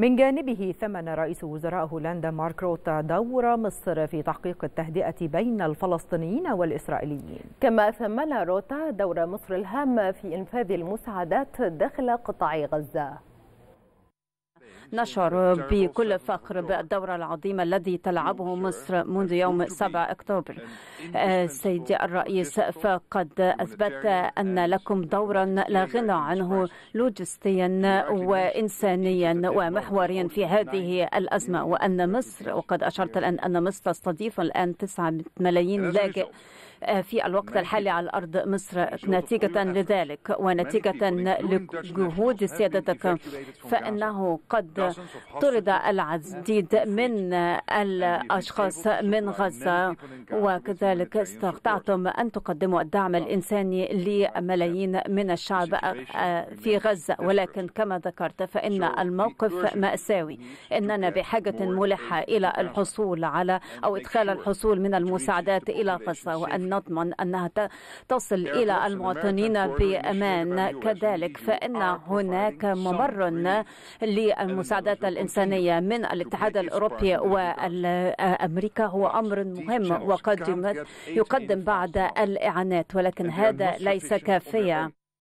من جانبه ثمن رئيس وزراء هولندا مارك روتا دور مصر في تحقيق التهدئة بين الفلسطينيين والإسرائيليين كما ثمن روتا دور مصر الهام في إنفاذ المساعدات داخل قطاع غزة نشعر بكل فخر بالدور العظيم الذي تلعبه مصر منذ يوم 7 أكتوبر آه، سيدي الرئيس فقد أثبت أن لكم دورا لا غنى عنه لوجستيا وإنسانيا ومحوريا في هذه الأزمة وأن مصر وقد أشرت الآن أن مصر تستضيف الآن 9 ملايين لاجئ آه، في الوقت الحالي على الأرض مصر نتيجة لذلك ونتيجة لجهود سيادتك فإنه قد طرد العديد من الأشخاص من غزة وكذلك استطعتم أن تقدموا الدعم الإنساني لملايين من الشعب آه، في غزة ولكن كما ذكرت فإن الموقف مأساوي إننا بحاجة ملحة إلى الحصول على أو إدخال الحصول من المساعدات إلى غزة وأن نضمن أنها تصل إلى المواطنين بأمان كذلك فإن هناك ممر للمساعدات المساعدات الإنسانية من الاتحاد الأوروبي وأمريكا هو أمر مهم وقد يقدم بعض الإعانات ولكن هذا ليس كافيا